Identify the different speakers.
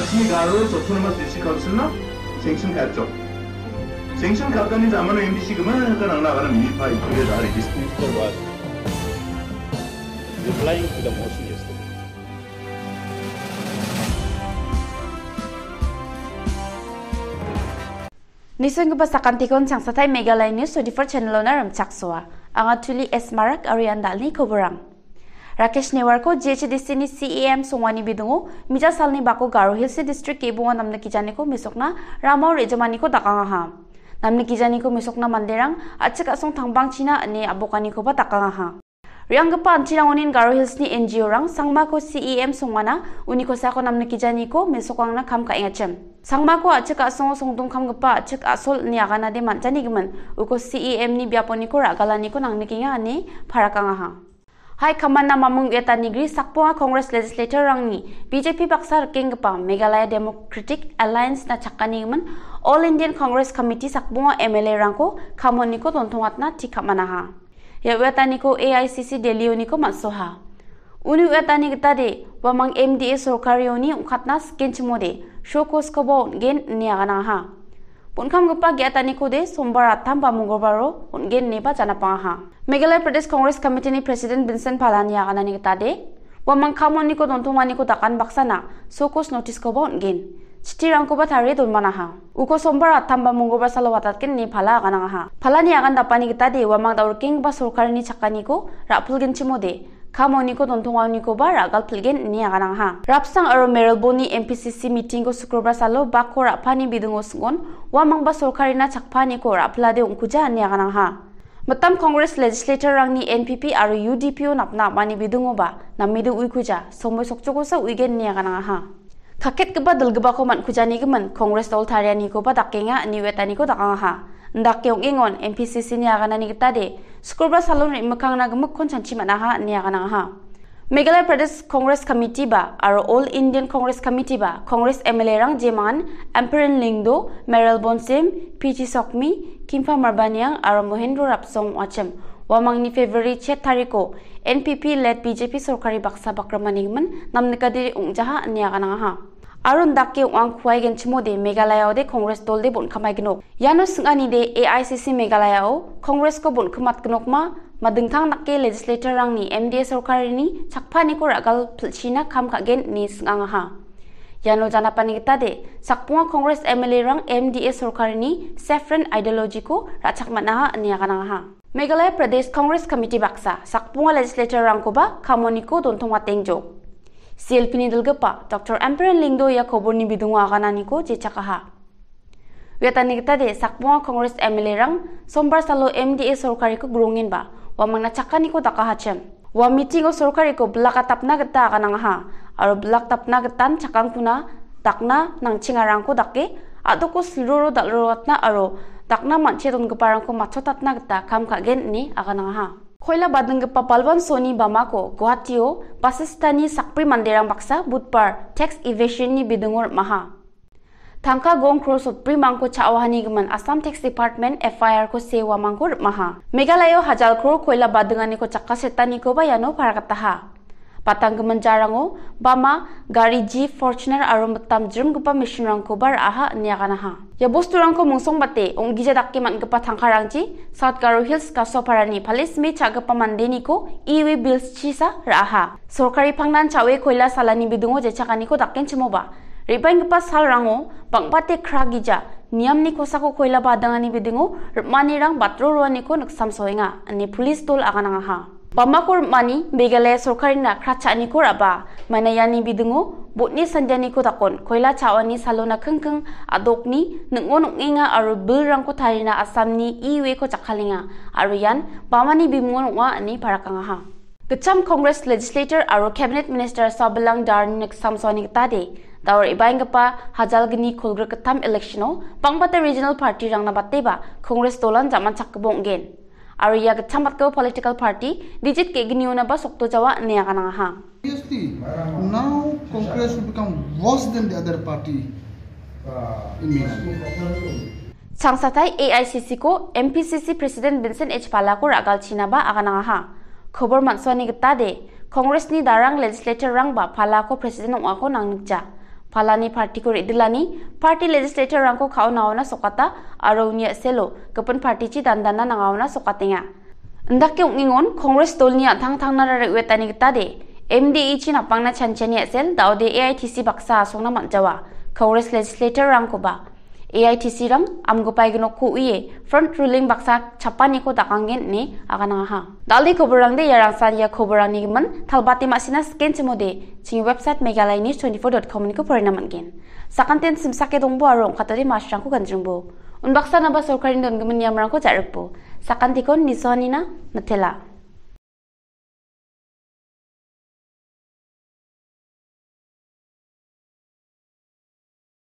Speaker 1: 자신의가로 저토너마스 유치카우스나 생신갑죠. 생신갑다는 자만은 MBC 그만하다 나가는 미파 이쪽에 잘 리스트 was replying to the motion yesterday. Nisun gupa sakantikon changsatay Megalai News 24 channel onar chaksoa. Angatuli S. Marak Ariandalni Koburang. Rakesh Newar ko JHDC ni CAM Songwani bidungo mija salni bako Garo Hills district kebunga namne kijani ko misokna Ramau Rejamani ko dakanga ha namne kijani ko misokna manderang achak asong thangbang china ane abokani ko ba dakanga ha Rianggapa anchirangonin Garo Hills ni NGO rang sangma ko CEM songwana uniko sa ko namne kijani ko misokang na kam ka ingachem 상마코 아측 아송 송동 캄급바 아측 아솔 니아가나데 만자니기만 우고 CEM 니 비아포니코 라갈라니코 낭니기야 아니 파라강아하 high command মামুং এটা নিগ্রি সাকপোয়া কংগ্রেস লেজিসলেটর রং নি বিজেপি বাক্সা রকেঙ্গপা Meghalaya Democratic alliance না চাকা নিগমন অল ইন্ডিয়ান কংগ্রেস কমিটি সাকপোয়া এম এল এ রং খামনি দন্থাত না ঠিকামানাহা এওয়েতানি কো এ আই সি সি ডেলিওনি কো মাসোহা উনি ওয়েতানি গতা দে ওয়ামং এম ডি এ সরকার ইউনি উখাতনা স্কেঞ্চ মোদে শো কোস কব গেন নিয়ানাহা পুনখাম গপা গেতানি কো দে সোমবার আথাম বা মঙ্গলবার উনগেন নেবা জানা পাহা मेघालय प्रदेश कांग्रेस कमिटी ने प्रेसिडेंट बिनसेन पालानी आगना ने कता दे व मंखामनी को दोंतोमानी को दकान बक्साना सोकोस नोटिस को बोन गेन चिट्ठी रंग को बथारे दुनमाना हा उको सोमवार अथम बा मंगोबा सालो वात के ने फाला आगना हा फालानी आगन दपानी कता दे व मंग दौर किंग बा सरकार ने छकानी को राफुल गेन चिमो दे खामोनी को दोंतोमानी को बा रागल फिलगेन ने आगना हा रापसंग अरो मेरलबोनी एमपीसीसी मीटिंग को शुक्रवार सालो बा को राफानी बिदुंगो सुगोन व मंग बा सरकार ना छकफानी को राफला दे उंकुजा ने आगना हा Matam Congress legislator rangni NPP aru UDPO napna mani bidungoba namidu uikuja somoi sokchogosa uigen niya kana ha. Khaket keba dalgaba ko man kujani geman Congress dol tharia ni ko ba dakenga ni wetani ko dakanga ha. Ndak keong ingon MPCC niya kana ni kita de skurba salon imakang na gemuk kon chanchi manaha niya kana ha. Meghalaya Pradesh Congress Committee ba aro All Indian Congress Committee ba Congress MLA rang jeman Amperin Lingdo, Meryl Bonsim, PG Sokmi, kimfa marbaniang aro mohendro rapsong wacham wamangni february che tariko npp led bjp sorkari baksa bakramaningman namnikadir ungjaha anyagana ha arun dakke wang khuai gen chimode meghalaya ode congress dolde bon khamai gnok yano singani de aicc meghalaya o congress ko bon khumat gnok ma madingthang nakke legislator rang ni mda sorkari ni chakpani ko ragal philchina kham kha gen ni singanga ha yano jana panita de sakpunga congress mla rang mda sarkar ni saffron ideology ko rachak mana ha ania kana ha meghalaya pradesh congress committee baksa sakpunga legislator rang ko ba khamoni ko dontonga tengjo clp ni dilgapa dr emperor lingdo ya khobor ni bidunga kana ni ko je chaka ha weta nikta de sakpunga congress mla rang sombar salo mda sarkar ko grungin ba wa mangna chakani ko takahachem. ha wa meeting o sorkari ko black tapna gata ka nang ha aro black tapna gatan chakang kuna takna nang chingarang ko dakke adu ko siroro dalro atna aro takna man chedon ko parang ko macho tatna gata kam ka gen ni aga nang ha khoila badang pa soni bama ko guwahati o pasistani mandirang baksa budpar tax evasion ni bidungor maha Thamka Gong Cross of Primangko Chawhani Guman Assam Tax Department FIR ko sewa mangkur maha. Megalayo hajal kro koila badangani ko chakka setani ko ba yano parakataha. Patang jarango bama gari G Fortuner arum tam jrim gupa mission bar aha niyaganaha. Ya bostu rangko mungsong bate ung gija dakke man gupa thangkarangji South Garo Hills ka soparani palis me chagapa mandeni ko iwe bills chisa raha. Sorkari pangnan chawe koila salani bidungo jechakani ko dakken chimoba. Riipaay ngipaas saal raango, pangpaate krakija, niyaam ni kwa sako koe la baadangaani bide ngo, rikmani raang batro rwaan niko nakisamsoa inga, ane police tol aka na nga haa. Pamaa kor rikmani, begalaya sorokari na kratcaa niko ra baa, maynayaani bide ngo, botni sanjani ko takon, koe la caawani salo na kengkeng, adhokni, nigo nungi nga bil rangko thari na asamni iwe ko chakali nga, aro yaan, pamaa ni bimuwa nguwaa ane paraa congress legislator aro cabinet minister saa blangdaar ni nakisamsoa Dawar ibang gapa hajal gini kulgra ketam electiono pangbata regional party rangna bateba Kongres tolan zaman chakkbong gen. Aru ya ketam batko political party digit ke gini una ba sokto jawa ne akana ha. Obviously, now Congress will become worse than the other party in Myanmar. सांगसाथाय AICC को MPCC president Vincent H Pala को रागल छिनाबा आगानाहा खबर मनसवानी गता दे कांग्रेसनि दारां लेजिस्लेटर रांबा फालाखौ प्रेसिडेन्ट नङाखौ नांनिजा palani party kor idlani party legislator rang ko khaw na ona sokata aro unya selo kapun party chi dandana na ona sokatenga ndak ke ngingon congress tolnia thang thang na re wetani gita de mde chi na pangna chan chan ya aitc baksa asong na man congress legislator rang ko ba AITC rang amgupai gino ku iye front ruling baksa chapani ko dakangen ni agana ha dali koborang de yarang san ya koborang ni man thalbati ma sina scan chimo de ching website megalai ni 24.com ni ko porina man gen sakanten simsake dongbo arong khatari ma shang ko ganjungbo un baksa na ba sorkarin don gamin yamrang ko jarupo sakantikon nisonina nathela